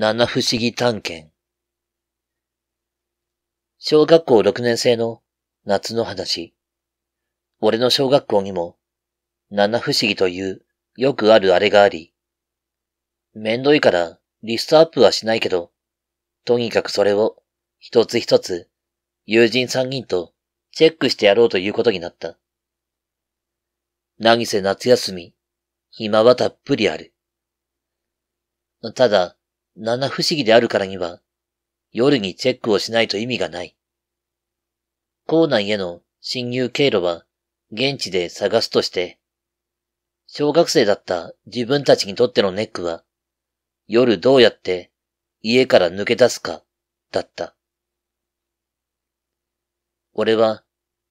七不思議探検小学校6年生の夏の話。俺の小学校にも、七不思議というよくあるあれがあり、めんどいからリストアップはしないけど、とにかくそれを一つ一つ友人三人とチェックしてやろうということになった。何せ夏休み、暇はたっぷりある。ただ、七不思議であるからには、夜にチェックをしないと意味がない。校内への侵入経路は現地で探すとして、小学生だった自分たちにとってのネックは、夜どうやって家から抜け出すか、だった。俺は、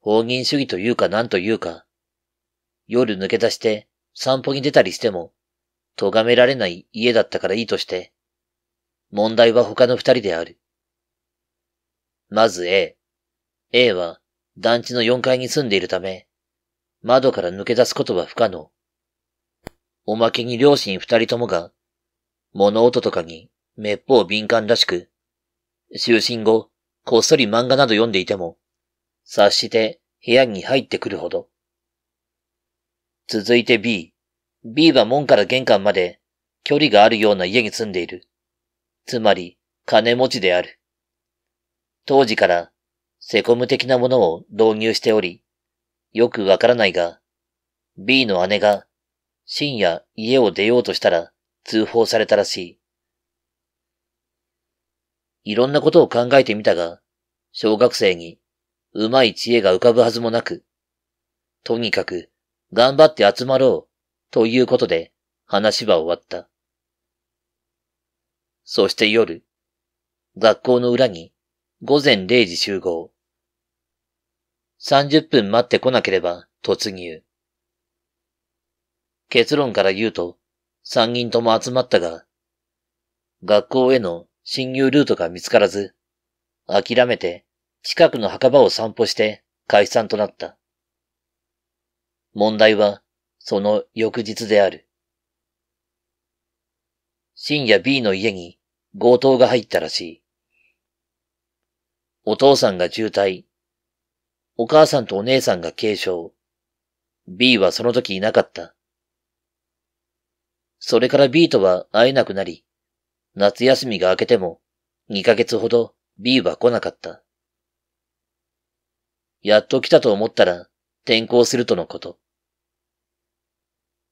放任主義というか何というか、夜抜け出して散歩に出たりしても、咎められない家だったからいいとして、問題は他の二人である。まず A。A は団地の4階に住んでいるため、窓から抜け出すことは不可能。おまけに両親二人ともが、物音とかに滅法敏感らしく、就寝後、こっそり漫画など読んでいても、察して部屋に入ってくるほど。続いて B。B は門から玄関まで距離があるような家に住んでいる。つまり、金持ちである。当時からセコム的なものを導入しており、よくわからないが、B の姉が深夜家を出ようとしたら通報されたらしい。いろんなことを考えてみたが、小学生にうまい知恵が浮かぶはずもなく、とにかく頑張って集まろうということで話は終わった。そして夜、学校の裏に午前0時集合。30分待ってこなければ突入。結論から言うと、3人とも集まったが、学校への侵入ルートが見つからず、諦めて近くの墓場を散歩して解散となった。問題は、その翌日である。深夜 B の家に強盗が入ったらしい。お父さんが重体。お母さんとお姉さんが軽傷。B はその時いなかった。それから B とは会えなくなり、夏休みが明けても2ヶ月ほど B は来なかった。やっと来たと思ったら転校するとのこと。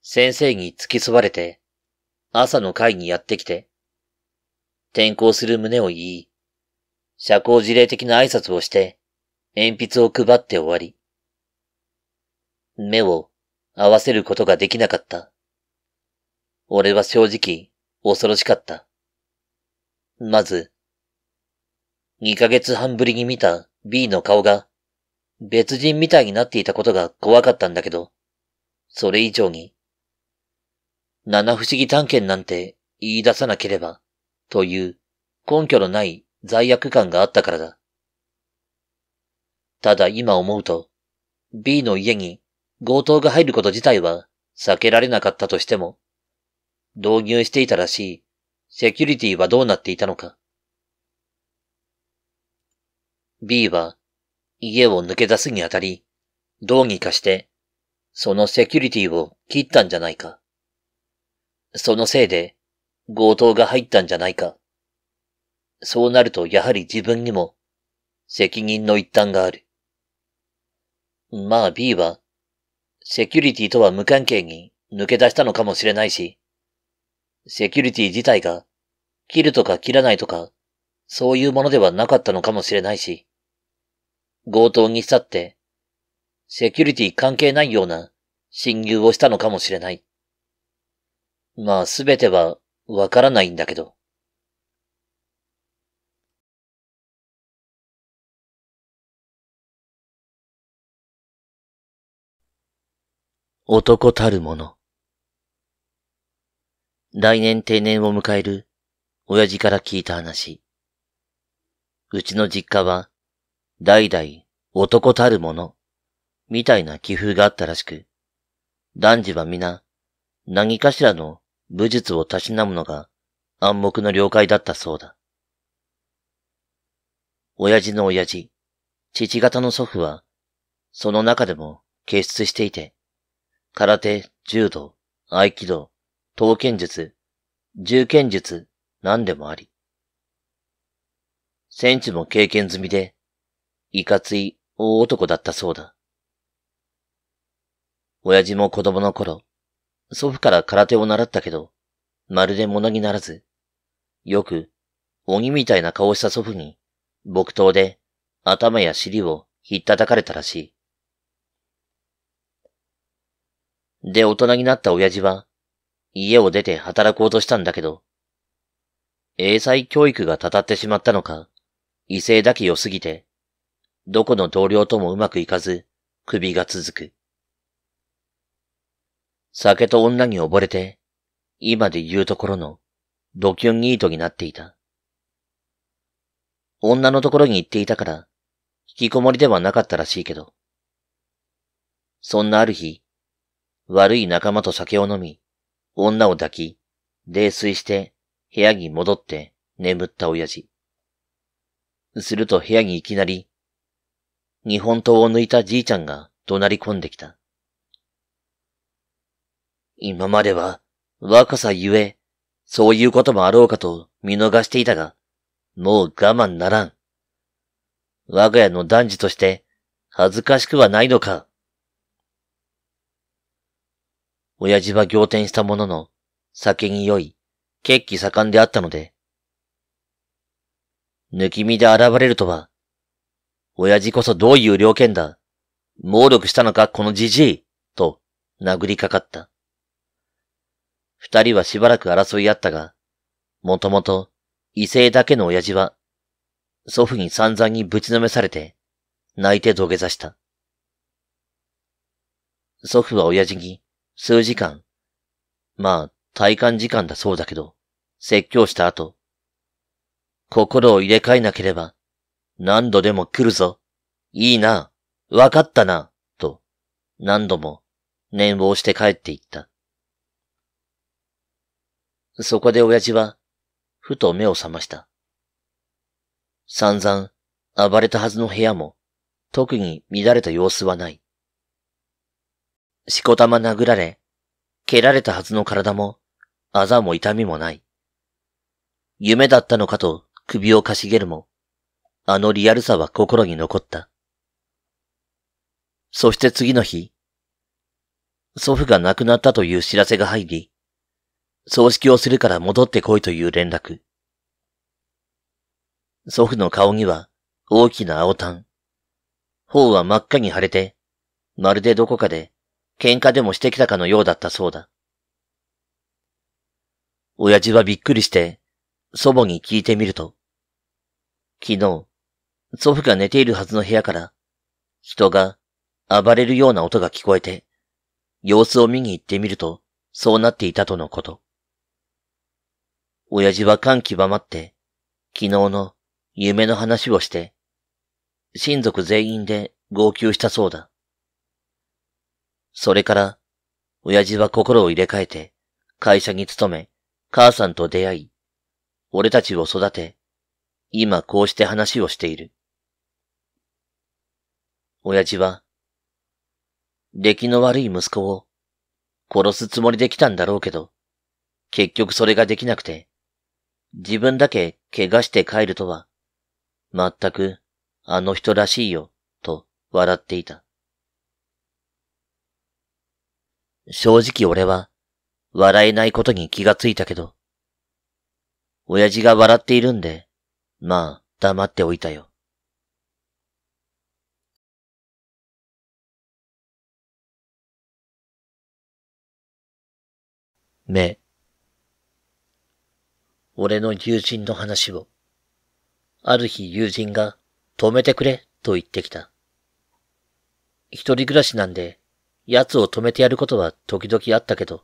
先生に付き添われて朝の会にやってきて、転校する旨を言い、社交辞令的な挨拶をして、鉛筆を配って終わり。目を合わせることができなかった。俺は正直、恐ろしかった。まず、2ヶ月半ぶりに見た B の顔が、別人みたいになっていたことが怖かったんだけど、それ以上に、七不思議探検なんて言い出さなければ、という根拠のない罪悪感があったからだ。ただ今思うと、B の家に強盗が入ること自体は避けられなかったとしても、導入していたらしいセキュリティはどうなっていたのか。B は家を抜け出すにあたり、どうにかしてそのセキュリティを切ったんじゃないか。そのせいで強盗が入ったんじゃないか。そうなるとやはり自分にも責任の一端がある。まあ B は、セキュリティとは無関係に抜け出したのかもしれないし、セキュリティ自体が切るとか切らないとか、そういうものではなかったのかもしれないし、強盗にしたって、セキュリティ関係ないような侵入をしたのかもしれない。まあすべてはわからないんだけど。男たるもの。来年定年を迎える親父から聞いた話。うちの実家は代々男たるものみたいな気風があったらしく、男児は皆何かしらの武術をたしなむのが暗黙の了解だったそうだ。親父の親父、父方の祖父は、その中でも傑出していて、空手、柔道、合気道、刀剣術、銃剣術、何でもあり。戦地も経験済みで、いかつい大男だったそうだ。親父も子供の頃、祖父から空手を習ったけど、まるで物にならず、よく鬼みたいな顔した祖父に、木刀で頭や尻をひったたかれたらしい。で大人になった親父は、家を出て働こうとしたんだけど、英才教育がたたってしまったのか、異性だけ良すぎて、どこの同僚ともうまくいかず、首が続く。酒と女に溺れて、今で言うところの、ドキュンニートになっていた。女のところに行っていたから、引きこもりではなかったらしいけど。そんなある日、悪い仲間と酒を飲み、女を抱き、泥酔して部屋に戻って眠った親父。すると部屋にいきなり、日本刀を抜いたじいちゃんが怒鳴り込んできた。今までは若さゆえ、そういうこともあろうかと見逃していたが、もう我慢ならん。我が家の男児として恥ずかしくはないのか。親父は仰天したものの、酒に酔い、血気盛んであったので、抜き身で現れるとは、親父こそどういう良犬だ。猛力したのかこのじじい、と殴りかかった。二人はしばらく争いあったが、もともと異性だけの親父は、祖父に散々にぶちのめされて、泣いて土下座した。祖父は親父に、数時間。まあ、体感時間だそうだけど、説教した後、心を入れ替えなければ、何度でも来るぞ。いいな。わかったな。と、何度も念を押して帰っていった。そこで親父は、ふと目を覚ました。散々暴れたはずの部屋も、特に乱れた様子はない。しこたま殴られ、蹴られたはずの体も、あざも痛みもない。夢だったのかと首をかしげるも、あのリアルさは心に残った。そして次の日、祖父が亡くなったという知らせが入り、葬式をするから戻ってこいという連絡。祖父の顔には大きな青タン。頬は真っ赤に腫れて、まるでどこかで喧嘩でもしてきたかのようだったそうだ。親父はびっくりして、祖母に聞いてみると、昨日、祖父が寝ているはずの部屋から、人が暴れるような音が聞こえて、様子を見に行ってみると、そうなっていたとのこと。親父は感極まって、昨日の夢の話をして、親族全員で号泣したそうだ。それから、親父は心を入れ替えて、会社に勤め、母さんと出会い、俺たちを育て、今こうして話をしている。親父は、出来の悪い息子を殺すつもりで来たんだろうけど、結局それができなくて、自分だけ怪我して帰るとは、全くあの人らしいよ、と笑っていた。正直俺は、笑えないことに気がついたけど、親父が笑っているんで、まあ、黙っておいたよ。目。俺の友人の話を、ある日友人が止めてくれと言ってきた。一人暮らしなんで奴を止めてやることは時々あったけど、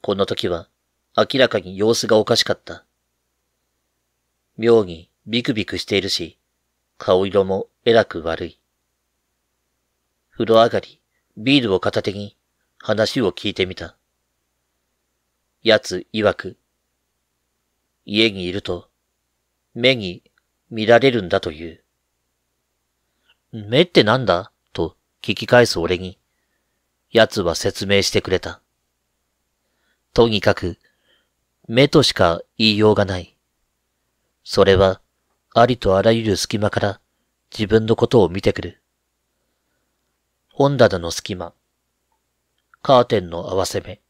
この時は明らかに様子がおかしかった。妙にビクビクしているし、顔色もえらく悪い。風呂上がり、ビールを片手に話を聞いてみた。奴曰く、家にいると、目に見られるんだという。目ってなんだと聞き返す俺に、奴は説明してくれた。とにかく、目としか言いようがない。それは、ありとあらゆる隙間から自分のことを見てくる。本棚の隙間、カーテンの合わせ目、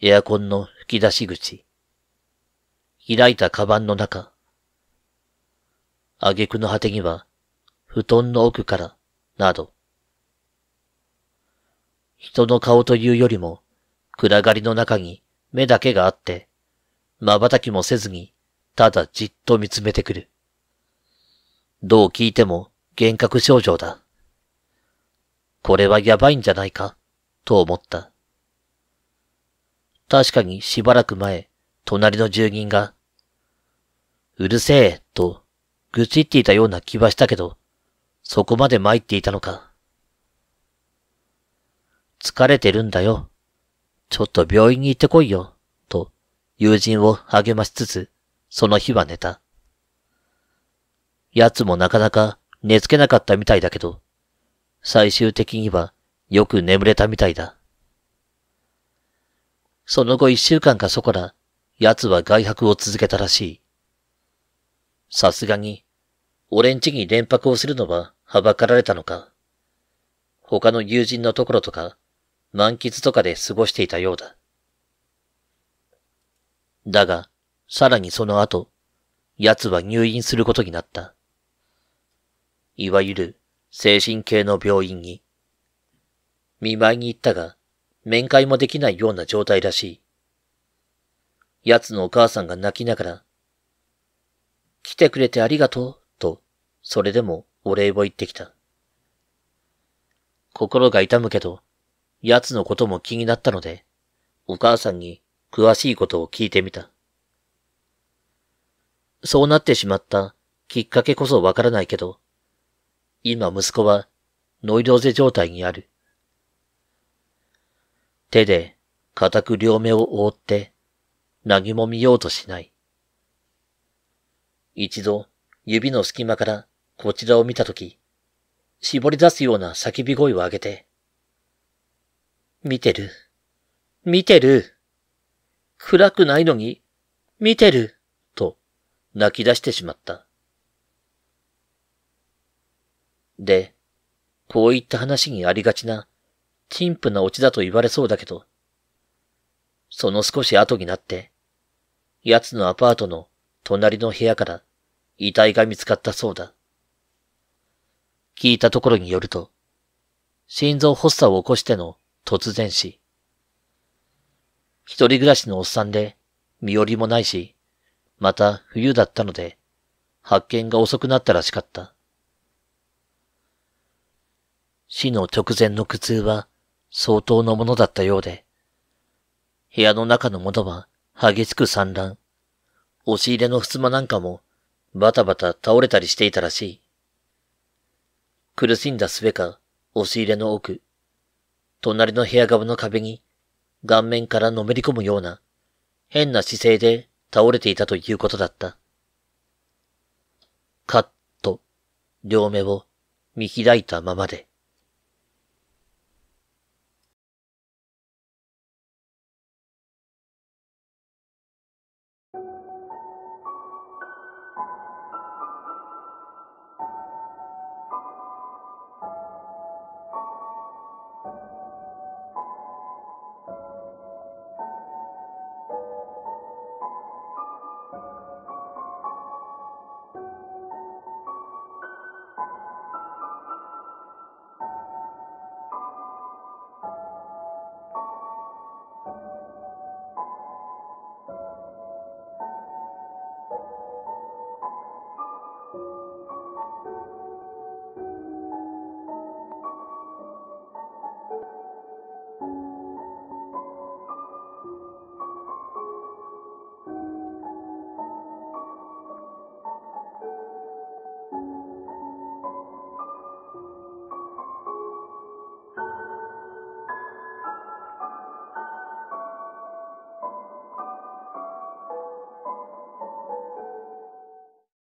エアコンの吹き出し口、開いたカバンの中、挙句の果てには、布団の奥から、など、人の顔というよりも、暗がりの中に目だけがあって、瞬きもせずに、ただじっと見つめてくる。どう聞いても幻覚症状だ。これはやばいんじゃないか、と思った。確かにしばらく前、隣の住人が、うるせえ、と、愚痴っていたような気はしたけど、そこまで参っていたのか。疲れてるんだよ。ちょっと病院に行ってこいよ、と友人を励ましつつ、その日は寝た。奴もなかなか寝つけなかったみたいだけど、最終的にはよく眠れたみたいだ。その後一週間かそこら、奴は外泊を続けたらしい。さすがに、俺ん家に連泊をするのははばかられたのか。他の友人のところとか、満喫とかで過ごしていたようだ。だが、さらにその後、奴は入院することになった。いわゆる精神系の病院に。見舞いに行ったが、面会もできないような状態らしい。奴のお母さんが泣きながら、来てくれてありがとう、と、それでもお礼を言ってきた。心が痛むけど、奴のことも気になったので、お母さんに詳しいことを聞いてみた。そうなってしまったきっかけこそわからないけど、今息子はノイローゼ状態にある。手で固く両目を覆って何も見ようとしない。一度指の隙間からこちらを見たとき、絞り出すような叫び声を上げて、見てる。見てる。暗くないのに、見てる。と、泣き出してしまった。で、こういった話にありがちな、陳腐なオチだと言われそうだけど、その少し後になって、奴のアパートの隣の部屋から遺体が見つかったそうだ。聞いたところによると、心臓発作を起こしての突然死。一人暮らしのおっさんで、身寄りもないし、また冬だったので、発見が遅くなったらしかった。死の直前の苦痛は相当のものだったようで、部屋の中のものは激しく散乱、押し入れの襖なんかもバタバタ倒れたりしていたらしい。苦しんだすべか、押し入れの奥、隣の部屋側の壁に、顔面からのめり込むような、変な姿勢で倒れていたということだった。カッと、両目を見開いたままで。